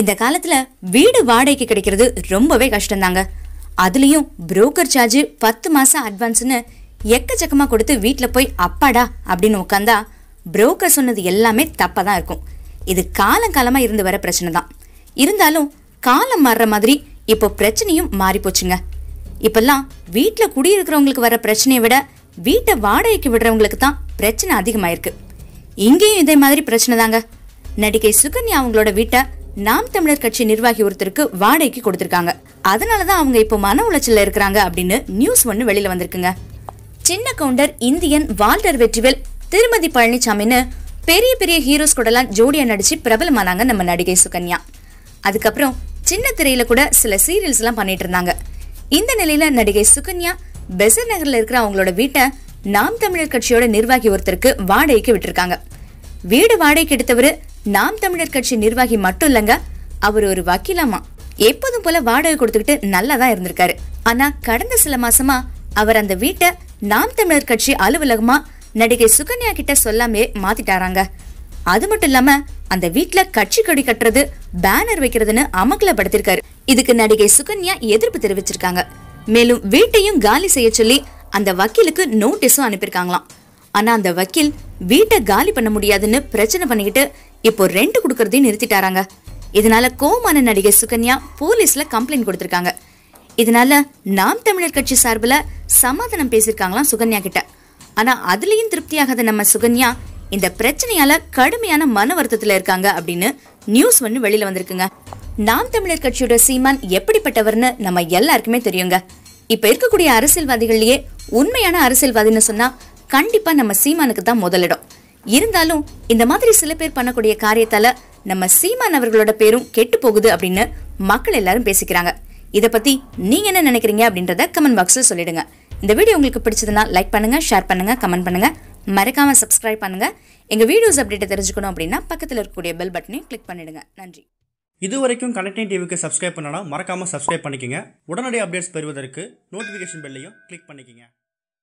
இந்த காலத்துல வீடு வாடகைக்கு கிடைக்கிறது ரொம்பவே கஷ்டம்தாங்க அதுலயும் புரோக்கர் சார்ஜ் பத்து மாசம் அட்வான்ஸ்னு எக்கச்சக்கமா கொடுத்து வீட்டில் போய் அப்பாடா அப்படின்னு உட்காந்தா புரோக்கர் சொன்னது எல்லாமே தப்பாக தான் இருக்கும் இது காலமா இருந்து வர பிரச்சனை தான் இருந்தாலும் காலம் மாறுற மாதிரி இப்போ பிரச்சனையும் மாறி போச்சுங்க இப்பெல்லாம் வீட்டில் குடியிருக்கிறவங்களுக்கு வர பிரச்சனையை விட வீட்டை வாடகைக்கு விடுறவங்களுக்கு தான் பிரச்சனை அதிகமாயிருக்கு இங்கேயும் இதே மாதிரி பிரச்சனை தாங்க நடிகை சுகன்யா அவங்களோட வீட்டை நாம் தமிழர் கட்சி நிர்வாகி ஒருத்தருக்கு வாடகைக்கு கொடுத்திருக்காங்க அதனாலதான் அவங்க இப்போ மன உளைச்சல்ல இருக்கிறாங்க அப்படின்னு நியூஸ் ஒன்று வெளியில வந்திருக்குங்க சின்ன கவுண்டர் இந்தியன் வால்டர் வெற்றிவேல் திருமதி பழனிசாமின்னு பெரிய பெரிய ஹீரோஸ் கூடலாம் ஜோடியா நடிச்சு பிரபலமானாங்க நம்ம நடிகை சுகன்யா அதுக்கப்புறம் சின்ன திரையில கூட சில சீரியல்ஸ் எல்லாம் பண்ணிட்டு இருந்தாங்க இந்த நிலையில நடிகை சுகன்யா பெசர் நகர்ல இருக்கிற அவங்களோட வீட்டை நாம் தமிழர் கட்சியோட நிர்வாகி ஒருத்தருக்கு வாடகைக்கு விட்டுருக்காங்க வீடு வாடகைக்கு எடுத்தவர் நாம் தமிழர் கட்சி நிர்வாகி மட்டும் இல்லங்க அவர் ஒரு வக்கீலாமா எப்போதும் போல வாடகை கொடுத்துக்கிட்டு நல்லா தான் இருந்திருக்காரு ஆனா கடந்த சில மாசமா அவர் அந்த வீட்டை நாம் தமிழர் கட்சி அலுவலகமா நடிகை சுகன்யா கிட்ட சொல்லாமே மாத்திட்டாராங்க அது மட்டும் இல்லாம அந்த வீட்டுல கட்சி கொடி கட்டுறது பேனர் வைக்கிறதுன்னு படுத்திருக்காரு இதுக்கு நடிகை சுகன்யா எதிர்ப்பு தெரிவிச்சிருக்காங்க மேலும் வீட்டையும் காலி செய்ய சொல்லி அந்த வக்கீலுக்கு நோட்டீஸும் அனுப்பியிருக்காங்களாம் ஆனா அந்த வக்கீல் வீட்டை காலி பண்ண முடியாதுன்னு பிரச்சனை பண்ணிக்கிட்டு இப்போ ரெண்டு கொடுக்கறதையும் நிறுத்திட்டாராங்க இதனால கோமான நடிகை சுகன்யா போலீஸ்ல கம்ப்ளைண்ட் கொடுத்திருக்காங்க இதனால நாம் தமிழர் கட்சி சார்பில் சமாதானம் பேசியிருக்காங்களாம் சுகன்யா கிட்ட ஆனா அதுலயும் திருப்தியாகாத நம்ம சுகன்யா இந்த பிரச்சனையால கடுமையான மன வருத்தத்துல இருக்காங்க அப்படின்னு நியூஸ் ஒன்று வெளியில வந்திருக்குங்க நாம் தமிழர் கட்சியோட சீமான் எப்படிப்பட்டவர்னு நம்ம எல்லாருக்குமே தெரியுங்க இப்ப இருக்கக்கூடிய அரசியல்வாதிகள்லயே உண்மையான அரசியல்வாதின்னு சொன்னா கண்டிப்பா நம்ம சீமானுக்கு தான் முதலிடம் இருந்தாலும் இந்த மாதிரி சில பேர் பண்ணக்கூடிய காரியத்தால நம்ம சீமான் அவர்களோட பேரும் கெட்டு போகுது அப்படின்னு மக்கள் எல்லாரும் பேசிக்கிறாங்க இதை பத்தி நீங்க என்ன நினைக்கிறீங்க அப்படின்றத கமெண்ட் பாக்ஸ்ல சொல்லிடுங்க இந்த வீடியோ உங்களுக்கு பிடிச்சதுன்னா லைக் பண்ணுங்க ஷேர் பண்ணுங்க கமெண்ட் பண்ணுங்க மறக்காம சப்ஸ்கிரைப் பண்ணுங்க எங்க வீடியோஸ் அப்டேட்டை தெரிஞ்சுக்கணும் அப்படின்னா பக்கத்தில் இருக்கக்கூடிய பெல் பட்டனையும் கிளிக் பண்ணிடுங்க நன்றி இது வரைக்கும் கனெக்டிங் டிவிக்கு சப்ஸ்கிரைப் பண்ணனா மறக்காம சப்ஸ்கிரைப் பண்ணிக்கங்க உடனடி அப்டேட்ஸ் பெறுவதற்கு நோட்டிஃபிகேஷன் பெல்லையும் கிளிக் பண்ணிக்கங்க